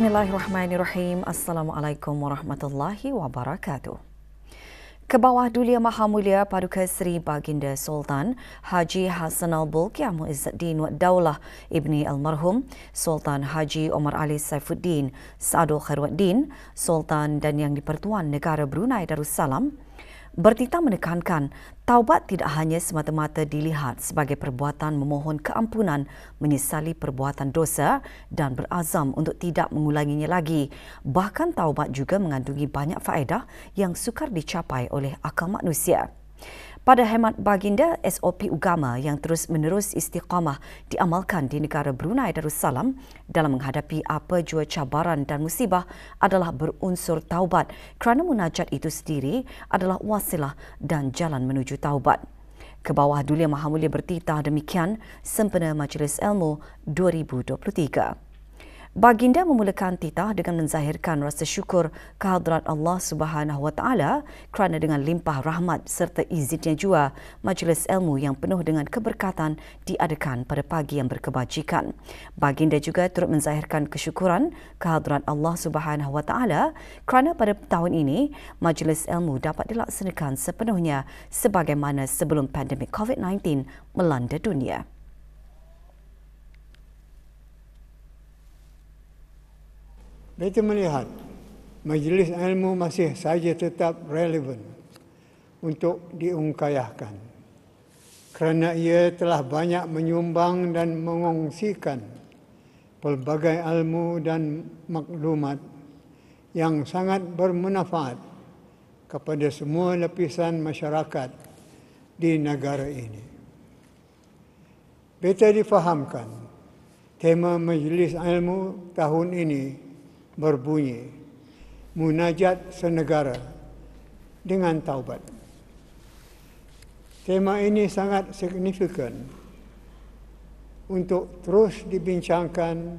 Bismillahirrahmanirrahim. Assalamualaikum warahmatullahi wabarakatuh. Kebawah Dulia Maha Mulia Paduka Seri Baginda Sultan Haji Hassan Al-Bulkiah Muizzuddin Wa Daulah Ibni Almarhum Sultan Haji Omar Ali Saifuddin Saadul Khairuddin Sultan dan Yang Dipertuan Negara Brunei Darussalam Bertita menekankan, taubat tidak hanya semata-mata dilihat sebagai perbuatan memohon keampunan, menyesali perbuatan dosa dan berazam untuk tidak mengulanginya lagi. Bahkan taubat juga mengandungi banyak faedah yang sukar dicapai oleh akal manusia pada hemat baginda SOP Ugama yang terus menerus istiqamah diamalkan di negara Brunei Darussalam dalam menghadapi apa jua cabaran dan musibah adalah berunsur taubat kerana munajat itu sendiri adalah wasilah dan jalan menuju taubat. Ke bawah Dulia Mahamulia bertitah demikian sempena Majlis Ilmu 2023. Baginda memulakan titah dengan menzahirkan rasa syukur kehadrat Allah Subhanahu Wa kerana dengan limpah rahmat serta izinnya jua majlis ilmu yang penuh dengan keberkatan diadakan pada pagi yang berkebajikan. Baginda juga turut menzahirkan kesyukuran kehadrat Allah Subhanahu Wa kerana pada tahun ini majlis ilmu dapat dilaksanakan sepenuhnya sebagaimana sebelum pandemik COVID-19 melanda dunia. Mereka melihat majlis ilmu masih saja tetap relevan untuk diungkayahkan kerana ia telah banyak menyumbang dan mengongsikan pelbagai ilmu dan maklumat yang sangat bermanfaat kepada semua lapisan masyarakat di negara ini. Betul difahamkan tema majlis ilmu tahun ini berbunyi munajat senegara dengan taubat. Tema ini sangat signifikan untuk terus dibincangkan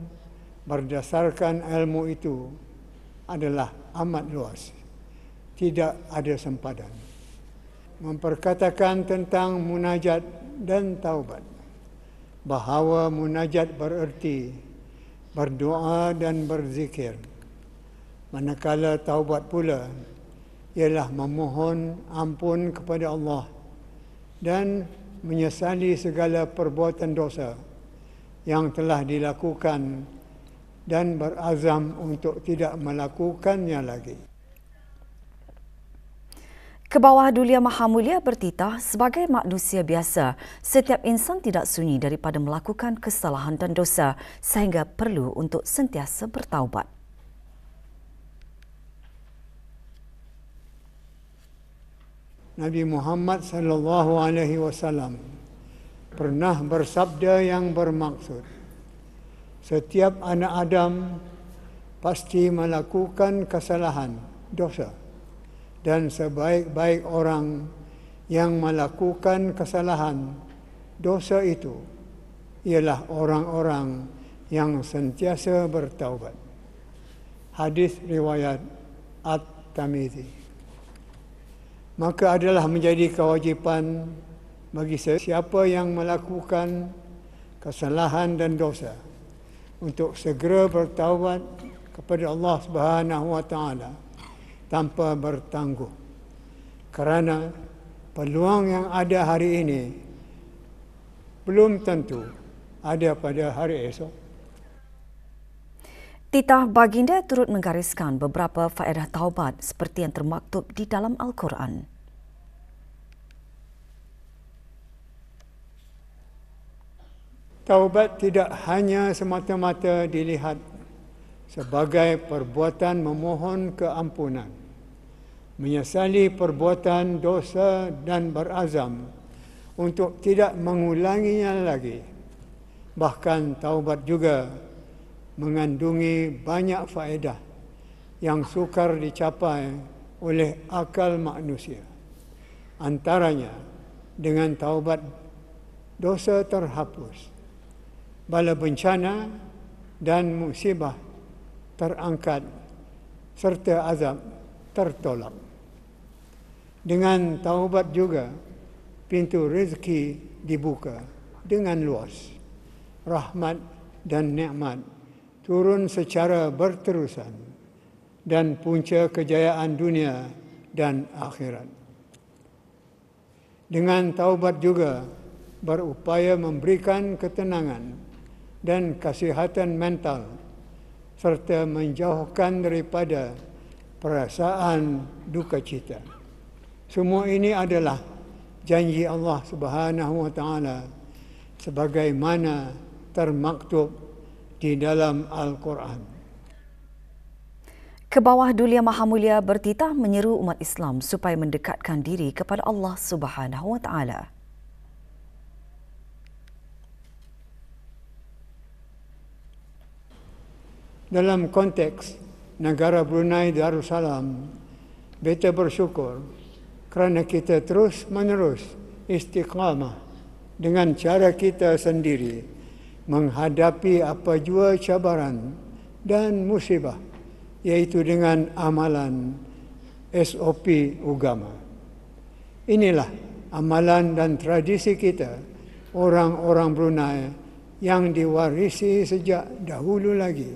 berdasarkan ilmu itu adalah amat luas. Tidak ada sempadan. Memperkatakan tentang munajat dan taubat. Bahawa munajat bererti berdoa dan berzikir manakala taubat pula ialah memohon ampun kepada Allah dan menyesali segala perbuatan dosa yang telah dilakukan dan berazam untuk tidak melakukannya lagi. Kebawah Dulia Maha Mulia bertitah sebagai manusia biasa, setiap insan tidak sunyi daripada melakukan kesalahan dan dosa sehingga perlu untuk sentiasa bertaubat. Nabi Muhammad sallallahu alaihi wasallam pernah bersabda yang bermaksud setiap anak Adam pasti melakukan kesalahan dosa dan sebaik-baik orang yang melakukan kesalahan dosa itu ialah orang-orang yang sentiasa bertaubat hadis riwayat at-Tirmidzi maka adalah menjadi kewajipan bagi siapa yang melakukan kesalahan dan dosa untuk segera bertaubat kepada Allah Subhanahu wa taala tanpa bertangguh kerana peluang yang ada hari ini belum tentu ada pada hari esok Titah Baginda turut menggariskan beberapa faedah taubat seperti yang termaktub di dalam Al-Quran. Taubat tidak hanya semata-mata dilihat sebagai perbuatan memohon keampunan, menyesali perbuatan dosa dan berazam untuk tidak mengulanginya lagi. Bahkan taubat juga mengandungi banyak faedah yang sukar dicapai oleh akal manusia. Antaranya dengan taubat dosa terhapus, bala bencana dan musibah terangkat serta azab tertolak. Dengan taubat juga pintu rezeki dibuka dengan luas. Rahmat dan nikmat turun secara berterusan dan punca kejayaan dunia dan akhirat. Dengan taubat juga berupaya memberikan ketenangan dan kasihatan mental serta menjauhkan daripada perasaan duka cita. Semua ini adalah janji Allah Subhanahu wa taala sebagaimana termaktub di dalam Al-Quran. kebawah bawah Dulia Maha Mulia bertitah menyeru umat Islam supaya mendekatkan diri kepada Allah Subhanahu Wa Taala. Dalam konteks negara Brunei Darussalam, beta bersyukur kerana kita terus menerus istiqamah dengan cara kita sendiri menghadapi apa jua cabaran dan musibah iaitu dengan amalan SOP agama. Inilah amalan dan tradisi kita orang-orang Brunei yang diwarisi sejak dahulu lagi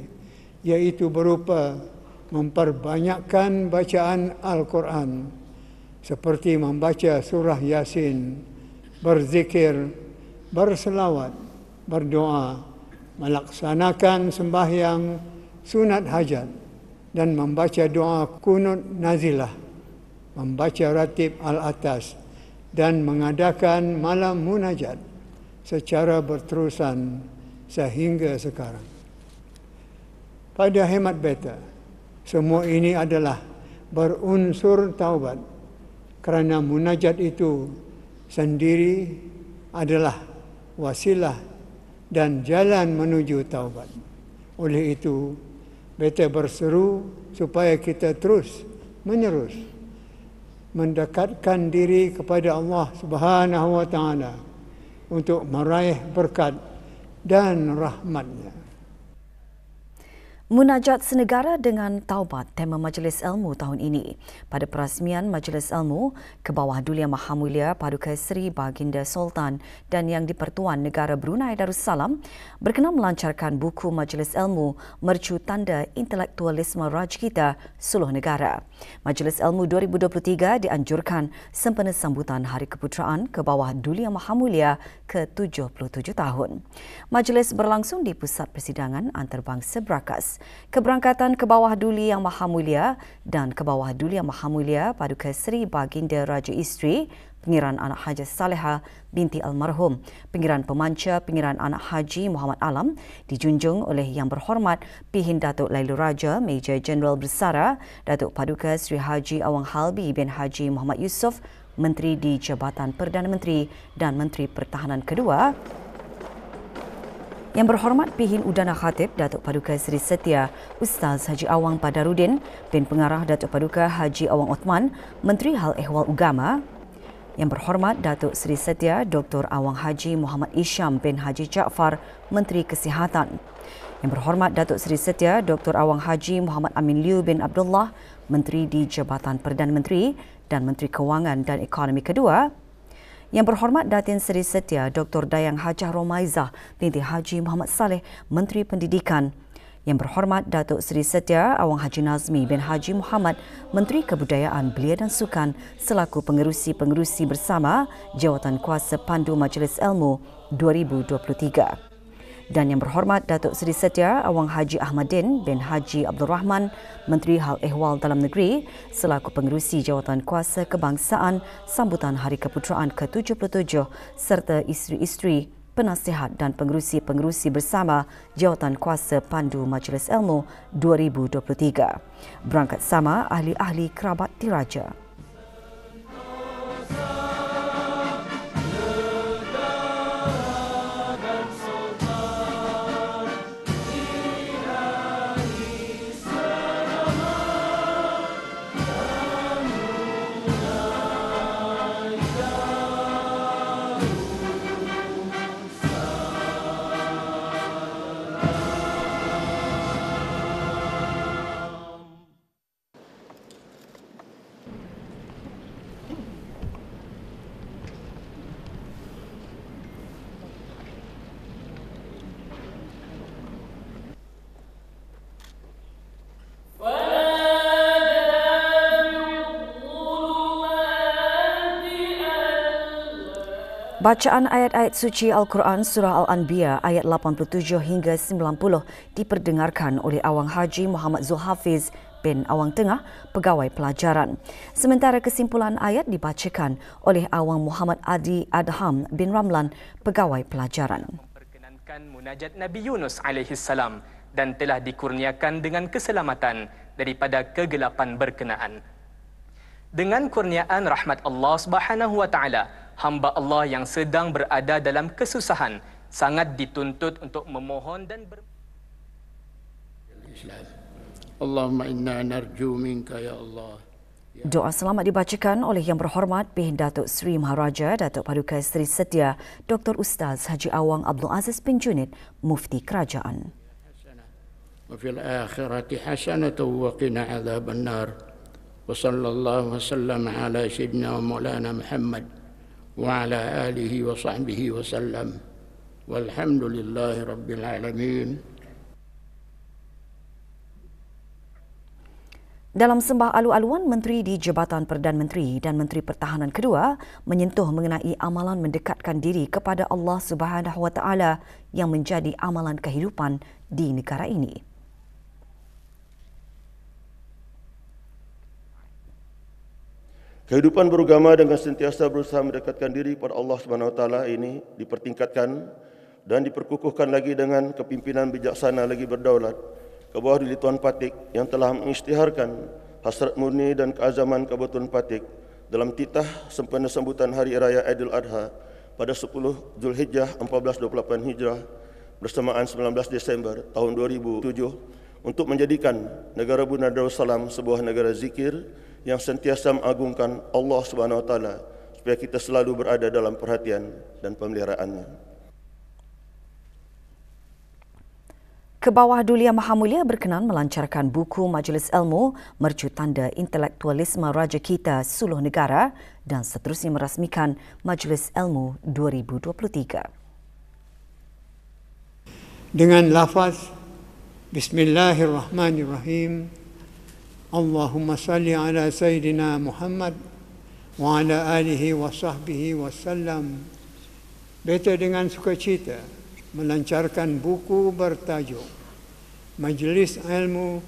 iaitu berupa memperbanyakkan bacaan Al-Quran seperti membaca surah Yasin, berzikir, berselawat berdoa, melaksanakan sembahyang sunat hajat dan membaca doa kunut nazilah, membaca ratib al-atas dan mengadakan malam munajat secara berterusan sehingga sekarang. Pada hemat beta, semua ini adalah berunsur taubat kerana munajat itu sendiri adalah wasilah dan jalan menuju taubat. Oleh itu, beta berseru supaya kita terus menerus mendekatkan diri kepada Allah Subhanahu wa taala untuk meraih berkat dan rahmatnya. Munajat Senegara dengan Taubat tema Majlis Ilmu tahun ini. Pada perasmian Majlis Ilmu, Kebawah Dulia Mulia Paduka Seri Baginda Sultan dan Yang Dipertuan Negara Brunei Darussalam berkenan melancarkan buku Majlis Ilmu Mercu Tanda Intelektualisme Raj Kita Suluh Negara. Majlis Ilmu 2023 dianjurkan sempena sambutan Hari Keputeraan Kebawah Dulia Mulia ke-77 tahun. Majlis berlangsung di Pusat Persidangan Antarabangsa Brakas. Keberangkatan ke bawah Duli Yang Maha Mulia dan ke bawah Duli Yang Maha Mulia Paduka Seri Baginda Raja Isteri Pengiran Anak Haji Saleha binti Almarhum, Pengiran Pemanca Pengiran Anak Haji Muhammad Alam dijunjung oleh Yang Berhormat Pihin Datuk Lailu Raja Major Jeneral Bersara Datuk Paduka Seri Haji Awang Halbi bin Haji Muhammad Yusof Menteri di Jabatan Perdana Menteri dan Menteri Pertahanan Kedua yang berhormat Pihin Udana Khatib Datuk Paduka Seri Setia, Ustaz Haji Awang Padarudin dan Pengarah Datuk Paduka Haji Awang Othman, Menteri Hal Ehwal Ugama, yang berhormat Datuk Seri Setia Dr. Awang Haji Muhammad Isyam bin Haji Jaafar, Menteri Kesihatan. Yang berhormat Datuk Seri Setia Dr. Awang Haji Muhammad Amin Liu bin Abdullah, Menteri di Jabatan Perdana Menteri dan Menteri Kewangan dan Ekonomi Kedua, yang berhormat Datin Seri Setia Dr. Dayang Hajah Romaizah binti Haji Muhammad Saleh, Menteri Pendidikan. Yang berhormat Datuk Seri Setia Awang Haji Nazmi bin Haji Muhammad, Menteri Kebudayaan Belia dan Sukan selaku pengerusi-pengerusi bersama Jawatan Kuasa Pandu Majlis Ilmu 2023. Dan yang berhormat Datuk Seri Setia Awang Haji Ahmadin bin Haji Abdul Rahman, Menteri Hal Ehwal Dalam Negeri selaku pengerusi Jawatan Kuasa Kebangsaan Sambutan Hari Keputeraan ke-77 serta isteri-isteri penasihat dan pengerusi-pengerusi bersama Jawatan Kuasa Pandu Majlis Ilmu 2023. Berangkat sama ahli-ahli kerabat diraja. Bacaan ayat-ayat suci Al-Quran Surah Al-Anbiya ayat 87 hingga 90 diperdengarkan oleh Awang Haji Muhammad Zulhafiz bin Awang Tengah, Pegawai Pelajaran. Sementara kesimpulan ayat dibacakan oleh Awang Muhammad Adi Adham bin Ramlan, Pegawai Pelajaran. Perkenankan munajat Nabi Yunus alaihi salam dan telah dikurniakan dengan keselamatan daripada kegelapan berkenaan. Dengan kurniaan rahmat Allah Subhanahu hamba Allah yang sedang berada dalam kesusahan sangat dituntut untuk memohon dan ber Allahumma inna narju minka ya Allah. Ya Doa selamat dibacakan oleh Yang Berhormat Bin Datuk Seri Maharaja Datuk Paduka Sri Setia Dr. Ustaz Haji Awang Abdul Aziz bin Junid Mufti Kerajaan. وعلى آله وصحبه وسلم والحمد لله رب العالمين Dalam sembah alu-aluan, Menteri di Jabatan Perdana Menteri dan Menteri Pertahanan Kedua menyentuh mengenai amalan mendekatkan diri kepada Allah Subhanahu Wa yang menjadi amalan kehidupan di negara ini. Kehidupan beragama dengan sentiasa berusaha mendekatkan diri kepada Allah Subhanahu Wataala ini dipertingkatkan dan diperkukuhkan lagi dengan kepimpinan bijaksana lagi berdaulat ke bawah diri Tuan Patik yang telah mengisytiharkan hasrat murni dan keazaman kepada Tuan Patik dalam titah sempena sambutan Hari Raya Aidil Adha pada 10 Zulhijjah 1428 Hijrah bersamaan 19 Disember tahun 2007 untuk menjadikan negara Brunei Darussalam sebuah negara zikir yang sentiasa mengagungkan Allah Subhanahu wa taala supaya kita selalu berada dalam perhatian dan pemeliharaannya. Kebawah Dulia Maha Mulia berkenan melancarkan buku Majlis Ilmu Mercu Tanda Intelektualisme Raja Kita Suluh Negara dan seterusnya merasmikan Majlis Ilmu 2023. Dengan lafaz Bismillahirrahmanirrahim Allahumma salli ala Sayyidina Muhammad wa ala alihi wa sahbihi wa sallam. Beta dengan sukacita melancarkan buku bertajuk Majlis Ilmu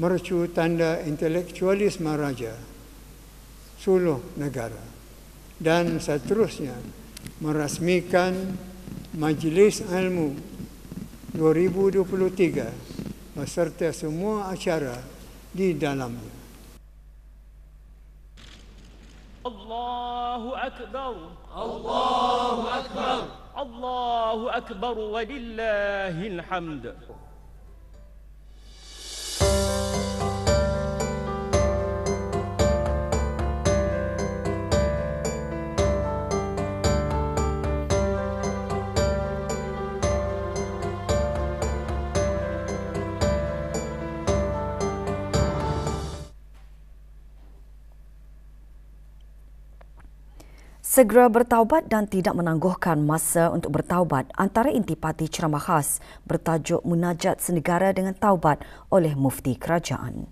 Mercu Tanda Intelektualisme Raja Suluh Negara dan seterusnya merasmikan Majlis Ilmu 2023 beserta semua acara di dalamnya. Allahu Akbar. Allahu Akbar. Allahu Akbar walillahil hamd. Segera bertaubat dan tidak menangguhkan masa untuk bertaubat antara intipati ceramah khas bertajuk Munajat Senegara dengan Taubat oleh Mufti Kerajaan.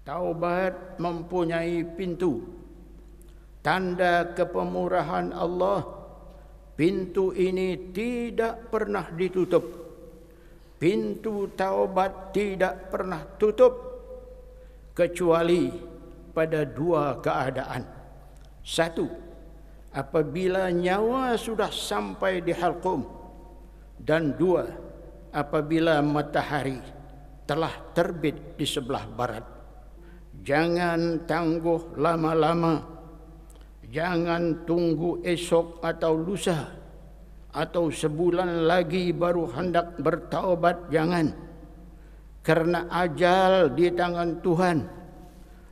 Taubat mempunyai pintu. Tanda kepemurahan Allah, pintu ini tidak pernah ditutup. Pintu taubat tidak pernah tutup kecuali pada dua keadaan. Satu, apabila nyawa sudah sampai di halqum dan dua, apabila matahari telah terbit di sebelah barat. Jangan tangguh lama-lama. Jangan tunggu esok atau lusa atau sebulan lagi baru hendak bertaubat jangan. kerana ajal di tangan Tuhan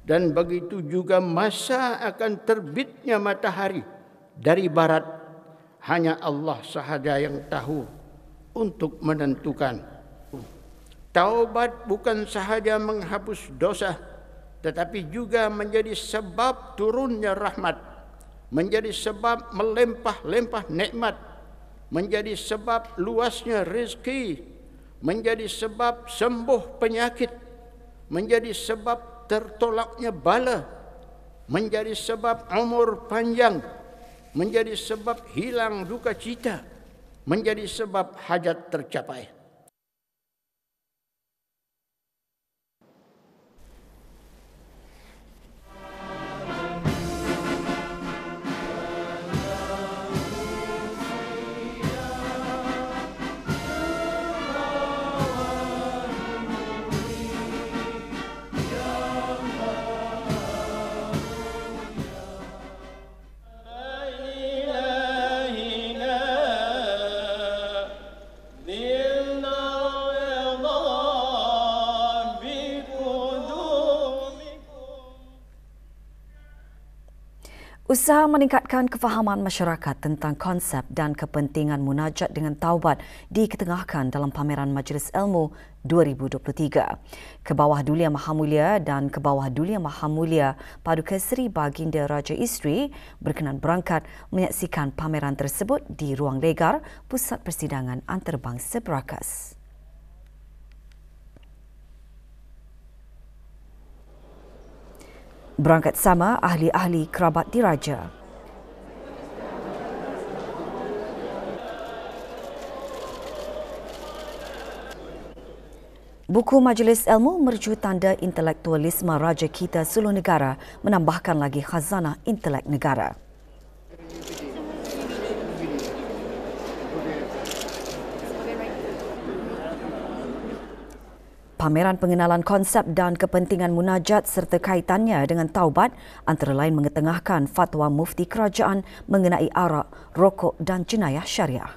dan begitu juga masa akan terbitnya matahari dari barat hanya Allah sahaja yang tahu untuk menentukan taubat bukan sahaja menghapus dosa tetapi juga menjadi sebab turunnya rahmat menjadi sebab melempah-lempah nikmat menjadi sebab luasnya rezeki menjadi sebab sembuh penyakit menjadi sebab tertolaknya bala menjadi sebab umur panjang menjadi sebab hilang duka cita menjadi sebab hajat tercapai Usaha meningkatkan kefahaman masyarakat tentang konsep dan kepentingan munajat dengan taubat diketengahkan dalam pameran Majlis Ilmu 2023. Kebawah Dulia Maha Mulia dan Kebawah Dulia Maha Mulia Paduka Seri Baginda Raja Isteri berkenan berangkat menyaksikan pameran tersebut di Ruang Legar, Pusat Persidangan Antarabangsa Berakas. Berangkat sama ahli-ahli kerabat diraja. Buku Majlis Ilmu Merju Tanda Intelektualisme Raja Kita Seluruh Negara menambahkan lagi khazanah intelek negara. Pameran pengenalan konsep dan kepentingan munajat serta kaitannya dengan taubat antara lain mengetengahkan fatwa mufti kerajaan mengenai arak, rokok dan jenayah syariah.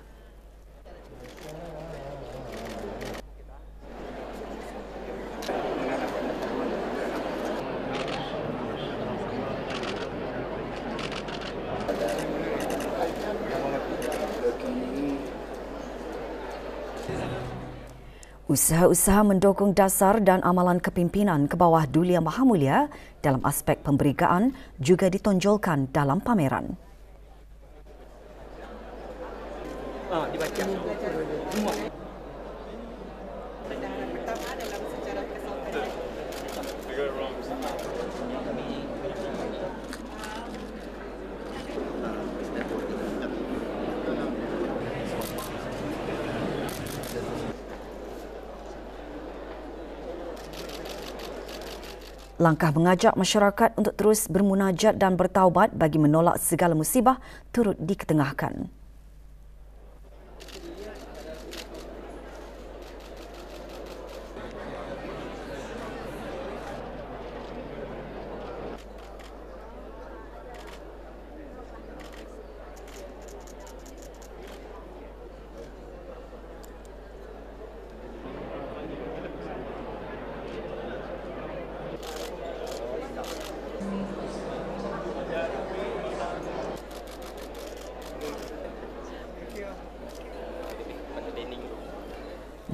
Usaha-usaha mendukung dasar dan amalan kepimpinan ke bawah Dulia Mahamulia dalam aspek pemberigaan juga ditonjolkan dalam pameran. Ah, Langkah mengajak masyarakat untuk terus bermunajat dan bertaubat bagi menolak segala musibah turut diketengahkan.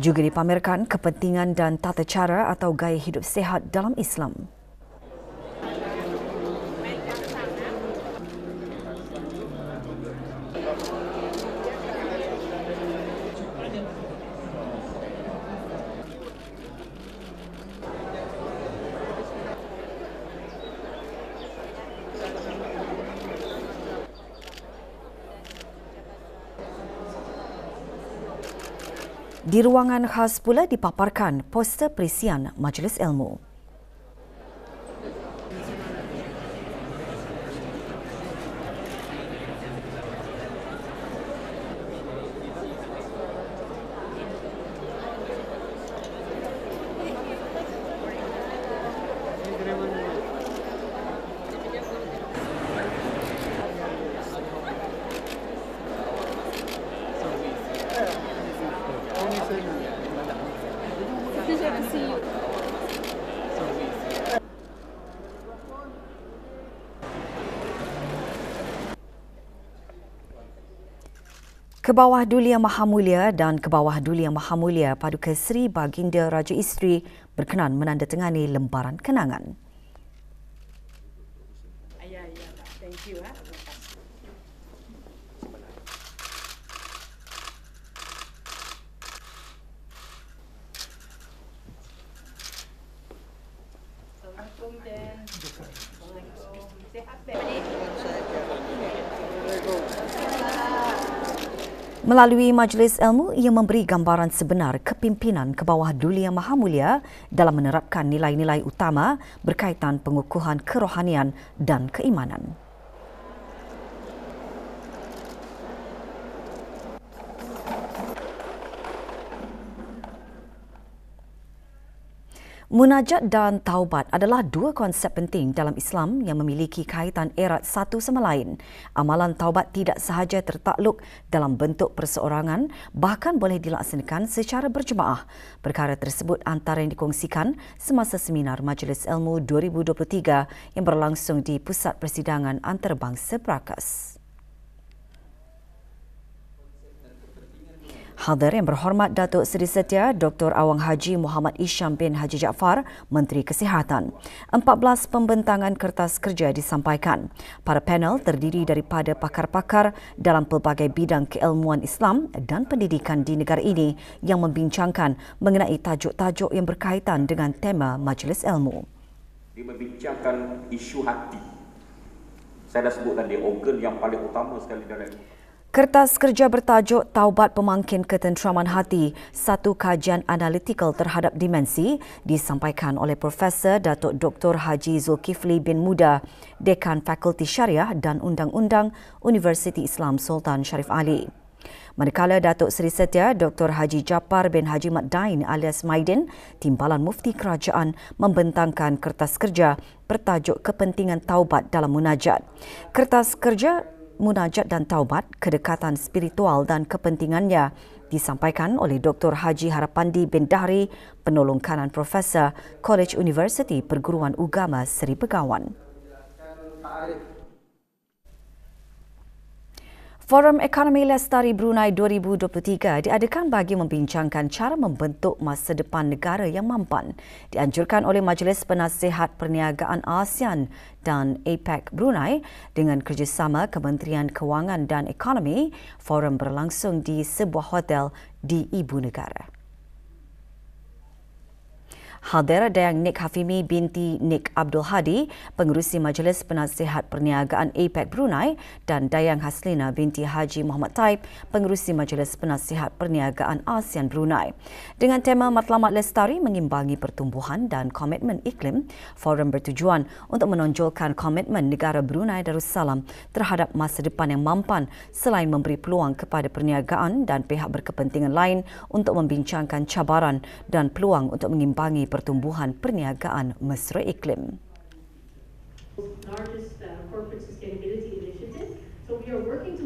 juga dipamerkan kepentingan dan tata cara atau gaya hidup sehat dalam Islam. Di ruangan khas pula dipaparkan poster perisian Majlis Ilmu. Kebawah Duli Yang Maha Mulia dan Kebawah Duli Yang Maha Mulia Paduka Seri Baginda Raja Isteri berkenan menandatangani lembaran kenangan. Melalui Majlis Ilmu, ia memberi gambaran sebenar kepimpinan ke bawah Duli Yang Maha Mulia dalam menerapkan nilai-nilai utama berkaitan pengukuhan kerohanian dan keimanan. Munajat dan taubat adalah dua konsep penting dalam Islam yang memiliki kaitan erat satu sama lain. Amalan taubat tidak sahaja tertakluk dalam bentuk perseorangan, bahkan boleh dilaksanakan secara berjemaah. Perkara tersebut antara yang dikongsikan semasa seminar Majlis Ilmu 2023 yang berlangsung di Pusat Persidangan Antarabangsa Prakas. Hadir yang berhormat Datuk Seri Setia Dr. Awang Haji Muhammad Isham bin Haji Jaafar, Menteri Kesihatan. 14 pembentangan kertas kerja disampaikan. Para panel terdiri daripada pakar-pakar dalam pelbagai bidang keilmuan Islam dan pendidikan di negara ini yang membincangkan mengenai tajuk-tajuk yang berkaitan dengan tema Majlis Ilmu. Dia membincangkan isu hati. Saya dah sebutkan tadi organ yang paling utama sekali dalam Kertas kerja bertajuk Taubat Pemangkin Ketentraman Hati, satu kajian analitikal terhadap dimensi disampaikan oleh Profesor Datuk Dr. Haji Zulkifli bin Muda, Dekan Fakulti Syariah dan Undang-Undang Universiti Islam Sultan Sharif Ali. Manakala Datuk Seri Setia Dr. Haji Japar bin Haji Mat Dain alias Maidin, Timbalan Mufti Kerajaan membentangkan kertas kerja bertajuk kepentingan taubat dalam munajat. Kertas kerja munajat dan taubat, kedekatan spiritual dan kepentingannya disampaikan oleh Dr. Haji Harapandi bin Dahri, penolong kanan Profesor, College University Perguruan Ugama Seri Pegawan. Forum Ekonomi Lestari Brunei 2023 diadakan bagi membincangkan cara membentuk masa depan negara yang mampan. Dianjurkan oleh Majlis Penasihat Perniagaan ASEAN dan APEC Brunei dengan kerjasama Kementerian Kewangan dan Ekonomi, forum berlangsung di sebuah hotel di Ibu Negara. Hadir Dayang Nik Hafimi binti Nik Abdul Hadi, Pengerusi Majlis Penasihat Perniagaan APEC Brunei dan Dayang Haslina binti Haji Muhammad Taib, Pengerusi Majlis Penasihat Perniagaan ASEAN Brunei. Dengan tema Matlamat Lestari Mengimbangi Pertumbuhan dan Komitmen Iklim, forum bertujuan untuk menonjolkan komitmen negara Brunei Darussalam terhadap masa depan yang mampan selain memberi peluang kepada perniagaan dan pihak berkepentingan lain untuk membincangkan cabaran dan peluang untuk mengimbangi pertumbuhan perniagaan mesra iklim. Largest, uh, corporate